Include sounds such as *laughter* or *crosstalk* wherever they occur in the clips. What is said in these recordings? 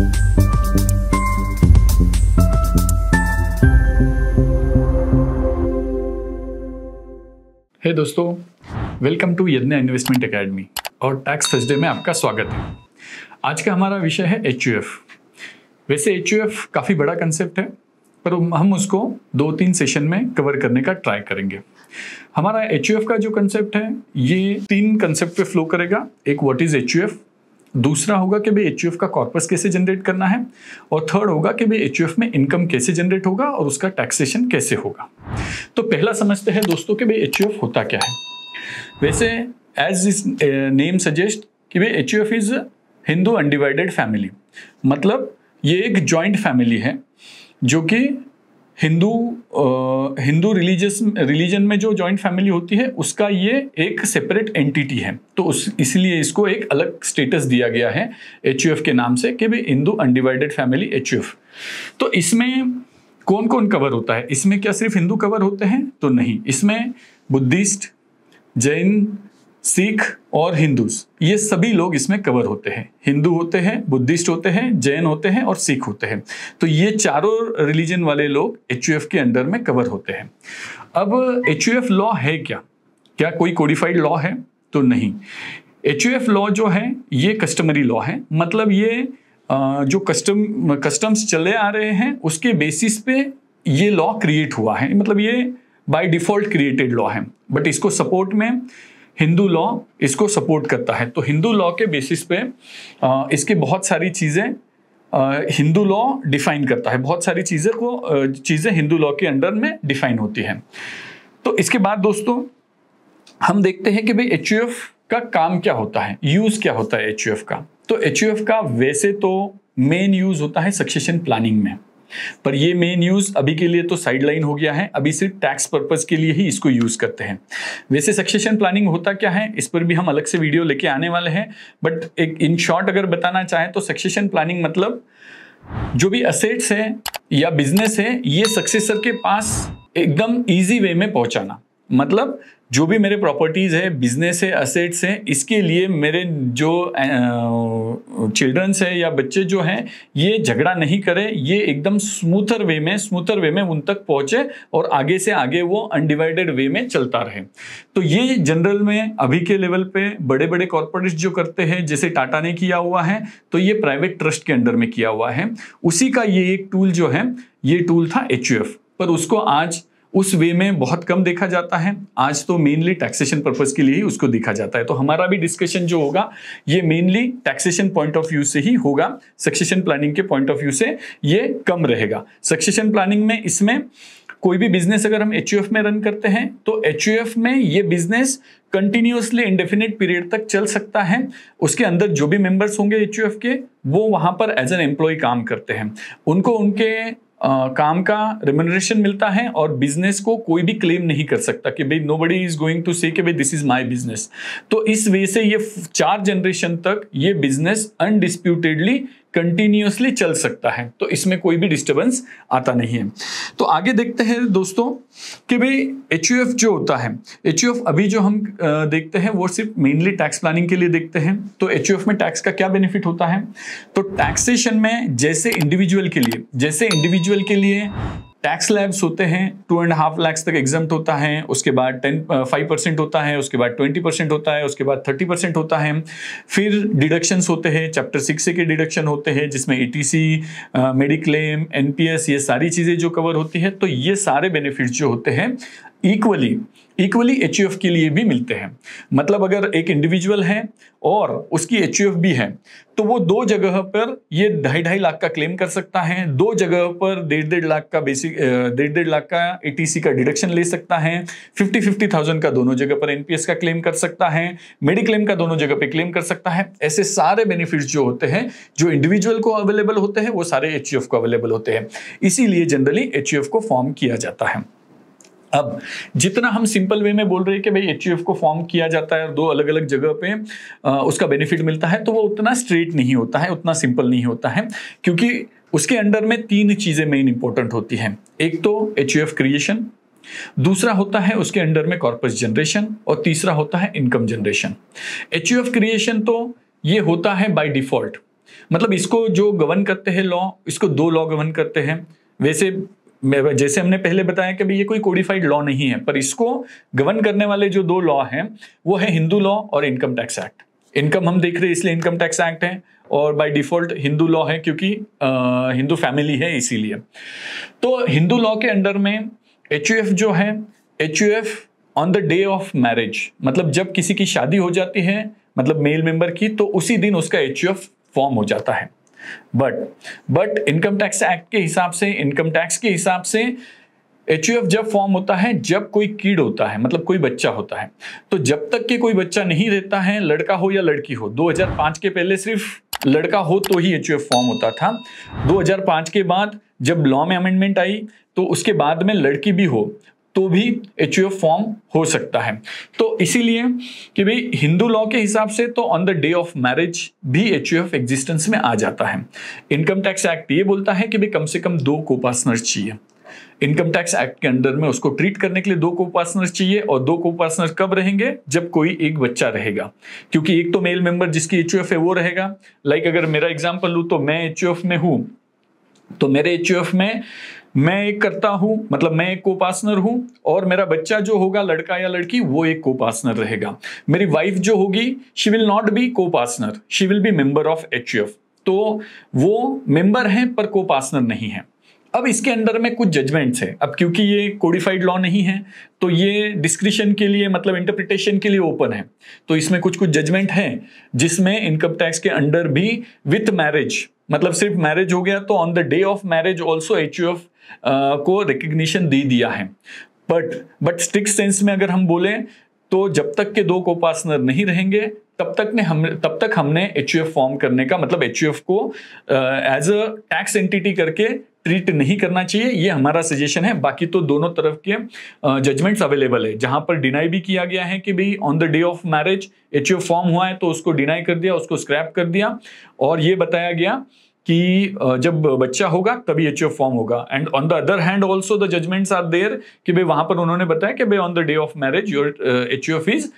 हे hey दोस्तों welcome to Yagya investment academy और tax Thursday में आपका स्वागत है आज का हमारा विषय है एच वैसे एच काफ़ी बड़ा कंसेप्ट है पर हम उसको दो तीन सेशन में कवर करने का ट्राई करेंगे हमारा एच का जो कंसेप्ट है ये तीन कंसेप्ट पे फ्लो करेगा एक व्हाट इज एच दूसरा होगा कि भाई एच का कॉर्पस कैसे जनरेट करना है और थर्ड होगा कि भाई एच में इनकम कैसे जनरेट होगा और उसका टैक्सेशन कैसे होगा तो पहला समझते हैं दोस्तों कि भाई एच होता क्या है वैसे एज इज नेम सजेस्ट कि भाई H is Hindu undivided family मतलब ये एक जॉइंट फैमिली है जो कि हिंदू हिंदू रिलीजियस रिलीजन में जो जॉइंट फैमिली होती है उसका ये एक सेपरेट एंटिटी है तो उस इसलिए इसको एक अलग स्टेटस दिया गया है एच के नाम से कि भाई हिंदू अनडिवाइडेड फैमिली एच तो इसमें कौन कौन कवर होता है इसमें क्या सिर्फ हिंदू कवर होते हैं तो नहीं इसमें बुद्धिस्ट जैन सिख और हिंदूज ये सभी लोग इसमें कवर होते हैं हिंदू होते हैं बुद्धिस्ट होते हैं जैन होते हैं और सिख होते हैं तो ये चारों रिलीजन वाले लोग एच के अंडर में कवर होते हैं अब एच लॉ है क्या क्या कोई कोडिफाइड लॉ है तो नहीं एच लॉ जो है ये कस्टमरी लॉ है मतलब ये जो कस्टम कस्टम्स चले आ रहे हैं उसके बेसिस पे ये लॉ क्रिएट हुआ है मतलब ये बाय डिफॉल्ट क्रिएटेड लॉ है बट इसको सपोर्ट में हिंदू लॉ इसको सपोर्ट करता है तो हिंदू लॉ के बेसिस पे इसकी बहुत सारी चीज़ें हिंदू लॉ डिफाइन करता है बहुत सारी चीज़ें को चीज़ें हिंदू लॉ के अंडर में डिफाइन होती हैं तो इसके बाद दोस्तों हम देखते हैं कि भाई एच का काम क्या होता है यूज़ क्या होता है एच का तो एच का वैसे तो मेन यूज़ होता है सक्सेशन प्लानिंग में पर ये मेन यूज़ अभी के लिए तो साइडलाइन हो गया है अभी सिर्फ टैक्स पर्पज़ के लिए ही इसको यूज़ करते हैं वैसे सक्सेशन प्लानिंग होता क्या है इस पर भी हम अलग से वीडियो लेके आने वाले हैं बट एक इन शॉर्ट अगर बताना चाहें तो सक्सेशन प्लानिंग मतलब जो भी असेट्स है या बिजनेस है ये सक्सेसर के पास एकदम इजी वे में पहुंचाना मतलब जो भी मेरे प्रॉपर्टीज़ है बिजनेस है असेट्स हैं इसके लिए मेरे जो चिल्ड्रंस है या बच्चे जो हैं ये झगड़ा नहीं करें ये एकदम स्मूथर वे में स्मूथर वे में उन तक पहुँचे और आगे से आगे वो अनडिवाइडेड वे में चलता रहे तो ये जनरल में अभी के लेवल पे बड़े बड़े कॉरपोरेट्स जो करते हैं जैसे टाटा ने किया हुआ है तो ये प्राइवेट ट्रस्ट के अंडर में किया हुआ है उसी का ये एक टूल जो है ये टूल था एच पर उसको आज उस वे में बहुत कम देखा जाता है आज तो मेनली टैक्सेशन पर्पज के लिए ही उसको देखा जाता है तो हमारा भी डिस्कशन जो होगा ये mainly taxation point of view से ही होगा सक्सेशन प्लानिंग के पॉइंट ऑफ व्यू से ये कम रहेगा सक्सेशन प्लानिंग में इसमें कोई भी बिजनेस अगर हम एच में रन करते हैं तो एच में ये बिजनेस कंटिन्यूसली इंडेफिनेट पीरियड तक चल सकता है उसके अंदर जो भी मेंबर्स होंगे एच के वो वहां पर एज एन एम्प्लॉय काम करते हैं उनको उनके आ, काम का रेमुनरेशन मिलता है और बिजनेस को कोई भी क्लेम नहीं कर सकता कि भाई nobody is going to say कि भाई दिस इज माई बिजनेस तो इस वे से ये चार जनरेशन तक ये बिजनेस अनडिस्प्यूटेडली कंटिन्यूसली चल सकता है तो इसमें कोई भी डिस्टर्बेंस आता नहीं है तो आगे देखते हैं दोस्तों कि भाई एच जो होता है एच अभी जो हम देखते हैं वो सिर्फ मेनली टैक्स प्लानिंग के लिए देखते हैं तो एच में टैक्स का क्या बेनिफिट होता है तो टैक्सेशन में जैसे इंडिविजुअल के लिए जैसे इंडिविजुअल के लिए टैक्स लैब्स होते हैं टू एंड हाफ लैक्स तक एग्जाम होता है उसके बाद टेन फाइव परसेंट होता है उसके बाद ट्वेंटी परसेंट होता है उसके बाद थर्टी परसेंट होता है फिर डिडक्शंस होते हैं चैप्टर सिक्स के डिडक्शन होते हैं जिसमें eighty C mediclaim N P S ये सारी चीज़ें जो कवर होती है तो ये सारे बेनिफिट्स जो होते हैं इक्वली इक्वली एच के लिए भी मिलते हैं मतलब अगर एक इंडिविजुअल है और उसकी एच भी है तो वो दो जगह पर ये ढाई ढाई लाख का क्लेम कर सकता है दो जगह पर डेढ़ डेढ़ लाख का बेसिक डेढ़ डेढ़ लाख का ए e का डिडक्शन ले सकता है फिफ्टी फिफ्टी थाउजेंड का दोनों जगह पर एनपीएस का क्लेम कर सकता है मेडिक्लेम का दोनों जगह पर क्लेम कर सकता है ऐसे सारे बेनिफिट जो होते हैं जो इंडिविजुअल को अवेलेबल होते हैं वो सारे एच को अवेलेबल होते हैं इसीलिए जनरली एच को फॉर्म किया जाता है अब जितना हम सिंपल वे में बोल रहे हैं कि भाई एच को फॉर्म किया जाता है और दो अलग अलग जगह पे आ, उसका बेनिफिट मिलता है तो वो उतना स्ट्रेट नहीं होता है उतना सिंपल नहीं होता है क्योंकि उसके अंडर में तीन चीज़ें मेन इंपॉर्टेंट होती हैं एक तो एच क्रिएशन दूसरा होता है उसके अंडर में कॉर्पस जनरेशन और तीसरा होता है इनकम जनरेशन एच क्रिएशन तो ये होता है बाई डिफॉल्ट मतलब इसको जो गवर्न करते हैं लॉ इसको दो लॉ गवर्न करते हैं वैसे जैसे हमने पहले बताया कि भाई ये कोई कोडिफाइड लॉ नहीं है पर इसको गवर्न करने वाले जो दो लॉ हैं वो है हिंदू लॉ और इनकम टैक्स एक्ट इनकम हम देख रहे हैं इसलिए इनकम टैक्स एक्ट है और बाय डिफॉल्ट हिंदू लॉ है क्योंकि हिंदू फैमिली है इसीलिए तो हिंदू लॉ के अंडर में एच जो है H on the day of marriage मतलब जब किसी की शादी हो जाती है मतलब मेल मेंबर की तो उसी दिन उसका एच फॉर्म हो जाता है but but income tax act के हिसाब से इनकम टैक्स के हिसाब से एच जब फॉर्म होता है जब कोई कीड़ होता है मतलब कोई बच्चा होता है तो जब तक के कोई बच्चा नहीं रहता है लड़का हो या लड़की हो 2005 के पहले सिर्फ लड़का हो तो ही एच फॉर्म होता था 2005 के बाद जब लॉ में अमेंडमेंट आई तो उसके बाद में लड़की भी हो तो भी एच फॉर्म हो सकता है तो इसीलिए कि भाई हिंदू लॉ के हिसाब से तो on the day of marriage भी एच एग्जिस्टेंस में आ जाता है इनकम टैक्स एक्ट ये बोलता है कि भाई कम से कम दो को चाहिए इनकम टैक्स एक्ट के अंडर में उसको ट्रीट करने के लिए दो को पार्टनर चाहिए और दो को पार्टनर कब रहेंगे जब कोई एक बच्चा रहेगा क्योंकि एक तो मेल मेंबर जिसकी एच है वो रहेगा लाइक like अगर मेरा एग्जाम्पल लू तो मैं एच में हूँ तो मेरे एच में मैं एक करता हूं मतलब मैं एक को हूं और मेरा बच्चा जो होगा लड़का या लड़की वो एक कोपासनर रहेगा मेरी वाइफ जो होगी शी विल नॉट बी को she will be member of H तो वो मेंबर हैं पर को नहीं है अब इसके अंडर में कुछ जजमेंट्स है अब क्योंकि ये कोडिफाइड लॉ नहीं है तो ये डिस्क्रिशन के लिए मतलब इंटरप्रिटेशन के लिए ओपन है तो इसमें कुछ कुछ जजमेंट हैं जिसमें इनकम टैक्स के अंडर भी विथ मैरिज मतलब सिर्फ मैरिज हो गया तो on the day of marriage also H U F को रिकग्निशन दे दिया है बट बट स्ट्रिक्ट सेंस में अगर हम बोलें तो जब तक के दो को पार्टनर नहीं रहेंगे तब तक ने हम तब तक हमने एच फॉर्म करने का मतलब एच को एज अ टैक्स एंटिटी करके ट्रीट नहीं करना चाहिए ये हमारा सजेशन है बाकी तो दोनों तरफ के जजमेंट्स अवेलेबल है जहां पर डिनाई भी किया गया है कि भाई on the day of marriage H form हुआ है तो उसको डिनाई कर दिया उसको स्क्रैप कर दिया और ये बताया गया कि जब बच्चा होगा तभी एच फॉर्म होगा and on the other hand also the judgements are there कि भाई वहां पर उन्होंने बताया कि भाई on the day of marriage your H is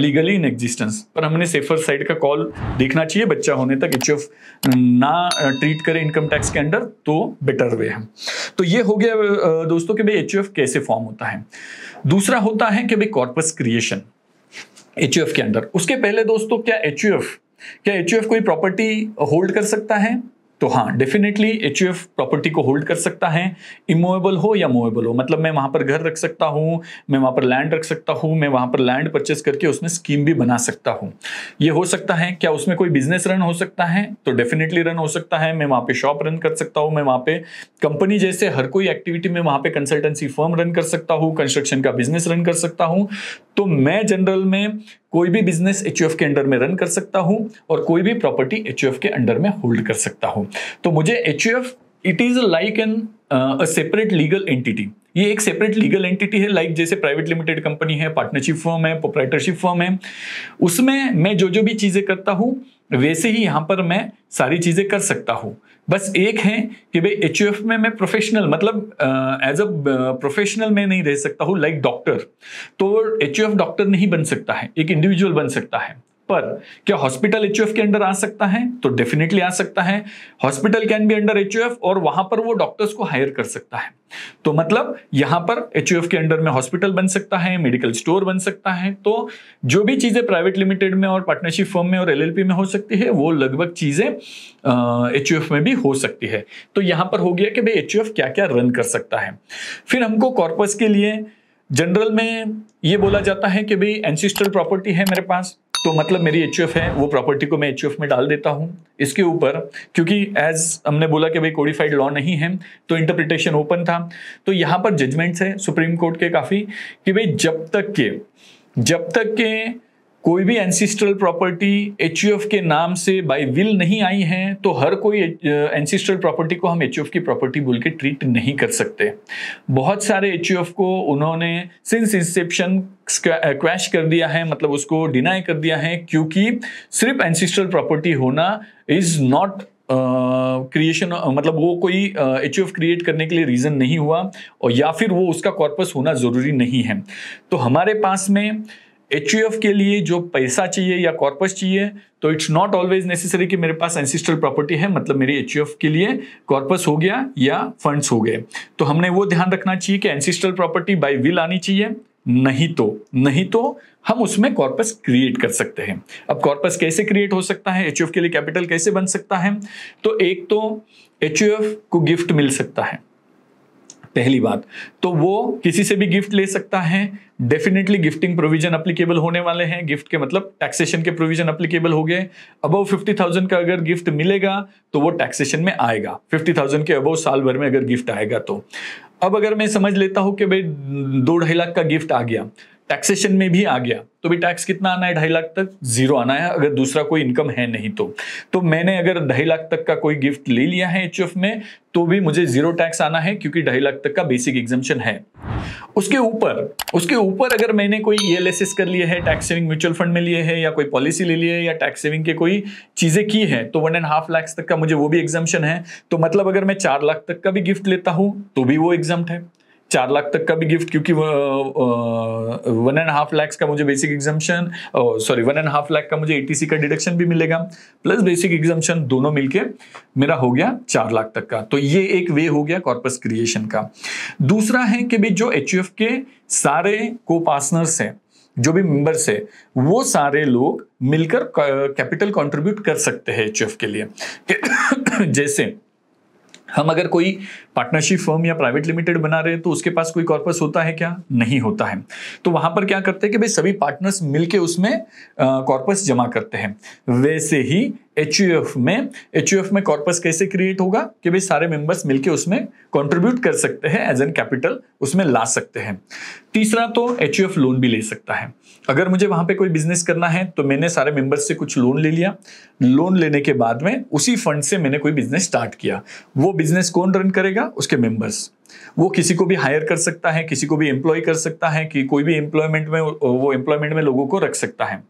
legally in existence पर हमने सेफर साइड का कॉल देखना चाहिए बच्चा होने तक एच ना ट्रीट करें इनकम टैक्स के अंडर तो बेटर वे है तो ये हो गया दोस्तों कि भाई एच कैसे फॉर्म होता है दूसरा होता है कि भाई कॉर्पस क्रिएशन एच के अंदर उसके पहले दोस्तों क्या एच क्या एच कोई प्रॉपर्टी होल्ड कर सकता है तो हाँ डेफिनेटली एच प्रॉपर्टी को होल्ड कर सकता है इमोएबल हो या मोएबल हो मतलब मैं वहां पर घर रख सकता हूँ मैं वहां पर लैंड रख सकता हूँ मैं वहां पर लैंड परचेस करके उसमें स्कीम भी बना सकता हूँ ये हो सकता है क्या उसमें कोई बिजनेस रन हो सकता है तो डेफिनेटली रन हो सकता है मैं वहाँ पे शॉप रन कर सकता हूँ मैं वहाँ पे कंपनी जैसे हर कोई एक्टिविटी में वहाँ पे कंसल्टेंसी फर्म रन कर सकता हूँ कंस्ट्रक्शन का बिजनेस रन कर सकता हूँ तो मैं जनरल में कोई भी बिजनेस एच के अंडर में रन कर सकता हूं और कोई भी प्रॉपर्टी एच के अंडर में होल्ड कर सकता हूं तो मुझे H it is like an a separate legal entity ये एक सेपरेट लीगल एंटिटी है लाइक like जैसे प्राइवेट लिमिटेड कंपनी है पार्टनरशिप फर्म है प्रोपराइटरशिप फर्म है उसमें मैं जो जो भी चीज़ें करता हूं वैसे ही यहाँ पर मैं सारी चीज़ें कर सकता हूँ बस एक है कि भाई एच में मैं प्रोफेशनल मतलब एज अ प्रोफेशनल मैं नहीं रह सकता हूँ लाइक डॉक्टर तो एच डॉक्टर नहीं बन सकता है एक इंडिविजुअल बन सकता है पर क्या हॉस्पिटल एच के अंडर आ सकता है तो डेफिनेटली आ सकता है hospital can be under H और वहां पर वो डॉक्टर्स को हायर कर सकता है तो मतलब यहां पर एच के अंडर में हॉस्पिटल बन सकता है मेडिकल स्टोर बन सकता है तो जो भी चीजें प्राइवेट लिमिटेड में और पार्टनरशिप फर्म में और एल में हो सकती है वो लगभग चीजें एच में भी हो सकती है तो यहां पर हो गया कि भाई एच क्या क्या रन कर सकता है फिर हमको कॉर्पस के लिए जनरल में ये बोला जाता है कि भाई एंसिस्टर प्रॉपर्टी है मेरे पास तो मतलब मेरी एच है वो प्रॉपर्टी को मैं एच में डाल देता हूँ इसके ऊपर क्योंकि एज हमने बोला कि भाई कोडिफाइड लॉ नहीं है तो इंटरप्रिटेशन ओपन था तो यहाँ पर जजमेंट्स हैं सुप्रीम कोर्ट के काफ़ी कि भाई जब तक के जब तक के कोई भी एंसिस्ट्रल प्रॉपर्टी एच के नाम से बाय विल नहीं आई है तो हर कोई एंसिस्ट्रल प्रॉपर्टी को हम एच की प्रॉपर्टी बोल के ट्रीट नहीं कर सकते बहुत सारे एच को उन्होंने सिंस इंसेप्शन क्वैश कर दिया है मतलब उसको डिनाई कर दिया है क्योंकि सिर्फ एंसिस्ट्रल प्रॉपर्टी होना is not creation uh, uh, मतलब वो कोई एच uh, क्रिएट करने के लिए रीज़न नहीं हुआ और या फिर वो उसका कॉर्पस होना ज़रूरी नहीं है तो हमारे पास में एच के लिए जो पैसा चाहिए या कॉर्पस चाहिए तो इट्स नॉट ऑलवेज नेसेसरी कि मेरे पास एंसिस्ट्रल प्रॉपर्टी है मतलब मेरी एच के लिए कॉर्पस हो गया या फंड्स हो गए तो हमने वो ध्यान रखना चाहिए कि एंसिस्ट्रल प्रॉपर्टी बाय विल आनी चाहिए नहीं तो नहीं तो हम उसमें कॉर्पस क्रिएट कर सकते हैं अब कॉर्पस कैसे क्रिएट हो सकता है एच के लिए कैपिटल कैसे बन सकता है तो एक तो एच को गिफ्ट मिल सकता है पहली बात तो वो किसी से भी गिफ्ट ले सकता है डेफिनेटली गिफ्टिंग प्रोविजन अप्लीकेबल होने वाले हैं गिफ्ट के मतलब टैक्सेशन के प्रोविजन अप्लीकेबल हो गए अबव फिफ्टी थाउजेंड का अगर गिफ्ट मिलेगा तो वो टैक्सेशन में आएगा फिफ्टी थाउजेंड के अबव साल भर में अगर गिफ्ट आएगा तो अब अगर मैं समझ लेता हूं कि भाई दो ढाई लाख का गिफ्ट आ गया टैक्सेशन में भी आ गया तो भी टैक्स कितना आना है ढाई लाख तक जीरो आना है अगर दूसरा कोई इनकम है नहीं तो तो मैंने अगर ढाई लाख तक का कोई गिफ्ट ले लिया है एच में तो भी मुझे जीरो टैक्स आना है क्योंकि ढाई लाख तक का बेसिक एग्जामेशन है उसके ऊपर उसके ऊपर अगर मैंने कोई ई e कर लिए है टैक्स सेविंग म्यूचुअल फंड में लिए है या कोई पॉलिसी ले लिए है या टैक्स सेविंग के कोई चीज़ें की है तो वन एंड हाफ लैक्स तक का मुझे वो भी एग्जामेशन है तो मतलब अगर मैं चार लाख तक का भी गिफ्ट लेता हूँ तो भी वो एग्जाम है चार लाख तक का भी गिफ्ट क्योंकि वन एंड हाफ लैक्स का मुझे basic exemption sorry one and half lakh का मुझे एटीसी का डिडक्शन भी मिलेगा प्लस बेसिक एग्जामेशन दोनों मिलके मेरा हो गया चार लाख तक का तो ये एक वे हो गया कॉर्पस क्रिएशन का दूसरा है कि भाई जो एच के सारे को पार्टनर्स हैं जो भी मेंबर्स है वो सारे लोग मिलकर कैपिटल कंट्रीब्यूट कर सकते हैं एच के लिए *coughs* जैसे हम अगर कोई पार्टनरशिप फर्म या प्राइवेट लिमिटेड बना रहे हैं तो उसके पास कोई कॉर्पस होता है क्या नहीं होता है तो वहां पर क्या करते हैं कि भाई सभी पार्टनर्स मिलके उसमें कॉर्पस जमा करते हैं वैसे ही एच में एच में कॉर्पस कैसे क्रिएट होगा कि भाई सारे मेंबर्स मिलके उसमें कंट्रीब्यूट कर सकते हैं एज एन कैपिटल उसमें ला सकते हैं तीसरा तो एच लोन भी ले सकता है अगर मुझे वहां पे कोई बिजनेस करना है तो मैंने सारे मेंबर्स से कुछ लोन ले लिया लोन लेने के बाद में उसी फंड से मैंने कोई बिजनेस स्टार्ट किया वो बिजनेस कौन रन करेगा उसके मेंबर्स वो किसी को भी हायर कर सकता है किसी को भी एम्प्लॉय कर सकता है कि कोई भी एम्प्लॉयमेंट में वो एम्प्लॉयमेंट में लोगों को रख सकता है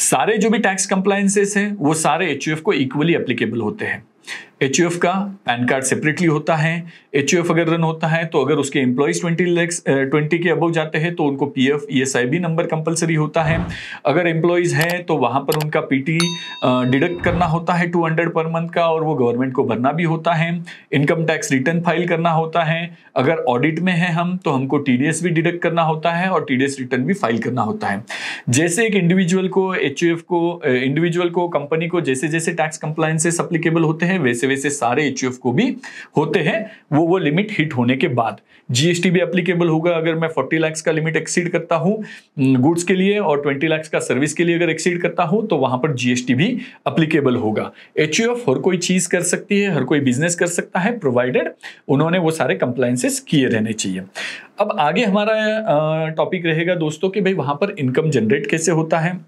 सारे जो भी टैक्स कंप्लायसेस हैं वो सारे एच को इक्वली एप्लीकेबल होते हैं एच का पैन कार्ड सेपरेटली होता है एच अगर रन होता है तो अगर उसके एम्प्लॉयज ट्वेंटी लैक्स ट्वेंटी के अबव जाते हैं तो उनको P F E S I B number compulsory होता है अगर एम्प्लॉयज़ हैं तो वहाँ पर उनका पी टी डिडक्ट करना होता है टू हंड्रेड पर मंथ का और वो गवर्नमेंट को भरना भी होता है इनकम टैक्स रिटर्न फाइल करना होता है अगर ऑडिट में है हम तो हमको टी डी एस भी डिडक्ट करना होता है और टी डी एस रिटर्न भी फाइल करना होता है जैसे एक इंडिविजुअल को एच को इंडिविजुअल को कंपनी को जैसे जैसे टैक्स कंप्लाइंसेस अप्लीकेबल होते हैं वैसे वैसे वैसे सारे एच को भी होते हैं वो वो लिमिट हिट होने के बाद जीएसटी भी एप्लीकेबल होगा अगर मैं 40 लाख का लिमिट एक्सीड करता हूँ गुड्स के लिए और 20 लाख का सर्विस के लिए अगर एक्सीड करता हूँ तो वहां पर जीएसटी भी अप्लीकेबल होगा एच हर कोई चीज कर सकती है हर कोई बिजनेस कर सकता है प्रोवाइडेड उन्होंने वो सारे कंप्लाइंसेस किए रहने चाहिए अब आगे हमारा टॉपिक रहेगा दोस्तों कि भाई वहां पर इनकम जनरेट कैसे होता है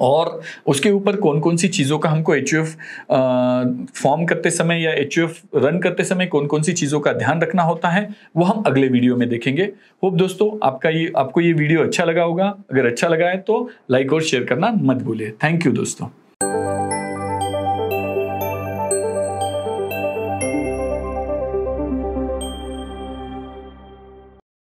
और उसके ऊपर कौन कौन सी चीज़ों का हमको एच फॉर्म करते समय या एच रन करते समय कौन कौन सी चीज़ों का ध्यान रखना होता है वो हम अगले वीडियो में देखेंगे होप दोस्तों आपका ये आपको ये वीडियो अच्छा लगा होगा अगर अच्छा लगा है तो लाइक और शेयर करना मत भूलिए थैंक यू दोस्तों